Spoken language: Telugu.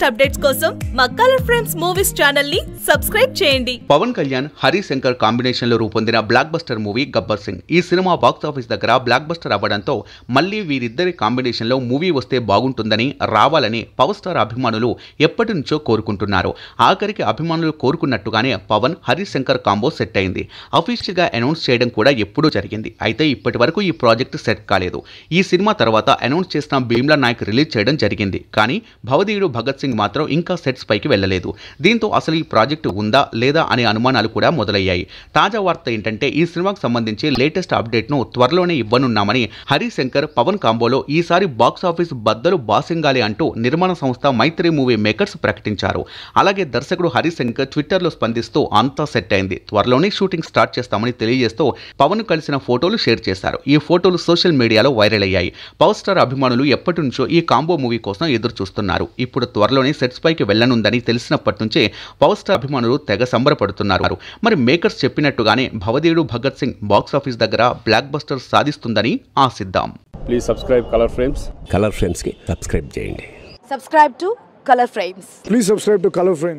లేటెస్ట్ అప్డేట్స్ కోసం మా కలర్ ఫ్రెండ్స్ మూవీస్ ఛానల్ ని సబ్స్క్రైబ్ చేయండి పవన్ కళ్యాణ్ హరి శంకర్ కాంబినేషన్ లో రూపొందిన blockbuster movie Gabbar Singh ఈ సినిమా బాక్స్ ఆఫీస్ దగ్గర బ్లాక్ బస్టర్ అవ్వడంతో మళ్ళీ వీరిద్దరి కాంబినేషన్ లో మూవీ వస్తే బాగుంటుందని రావాలని పవర్ స్టార్ అభిమానులు ఎప్పటి నుంచో కోరుకుంటున్నారు ఆఖరికి అభిమానులు కోరుకున్నట్టుగానే పవన్ హరి శంకర్ కాంబో సెట్ అయింది అఫీషియల్ గా అనౌన్స్ చేయడం కూడా ఎప్పుడూ జరిగింది అయితే ఇప్పటి వరకు ఈ ప్రాజెక్ట్ సెట్ కాలేదు ఈ సినిమా తర్వాత అనౌన్స్ చేసిన భీమ్లా నాయక్ రిలీజ్ చేయడం జరిగింది కానీ భవదీయుడు భగత్ సింగ్ సింగ్ మాత్రం ఇంకా సెట్స్ పైకి వెళ్లలేదు దీంతో అసలు ఈ ప్రాజెక్టు ఉందా లేదా అనే అనుమానాలు కూడా మొదలయ్యాయి తాజా వార్త ఏంటంటే ఈ సినిమాకు సంబంధించి లేటెస్ట్ అప్డేట్ ను త్వరలోనే ఇవ్వనున్నామని హరిశంకర్ పవన్ కాంబోలో ఈసారి బాక్స్ ఆఫీస్ బద్దలు బాసింగాలి అంటూ నిర్మాణ సంస్థ మైత్రి మూవీ మేకర్స్ ప్రకటించారు అలాగే దర్శకుడు హరిశంకర్ లో స్పందిస్తూ అంతా సెట్ అయింది త్వరలోనే షూటింగ్ స్టార్ట్ చేస్తామని తెలియజేస్తూ పవన్ కలిసిన ఫోటోలు షేర్ చేశారు ఈ ఫోటోలు సోషల్ మీడియాలో వైరల్ అయ్యాయి పవర్ స్టార్ అభిమానులు ఎప్పటి నుంచో ఈ కాంబో మూవీ కోసం ఎదురు చూస్తున్నారు ఇప్పుడు త్వరలో త్వరలోనే సెట్స్ పైకి వెళ్లనుందని తెలిసినప్పటి నుంచే పవర్ స్టార్ అభిమానులు తెగ సంబరపడుతున్నారు మరి మేకర్స్ చెప్పినట్టుగానే భవదేవుడు భగత్ సింగ్ బాక్స్ ఆఫీస్ దగ్గర బ్లాక్ బస్టర్ సాధిస్తుందని ఆశిద్దాం please subscribe colour frames colour frames కి సబ్స్క్రైబ్ చేయండి subscribe to colour frames please subscribe to colour frames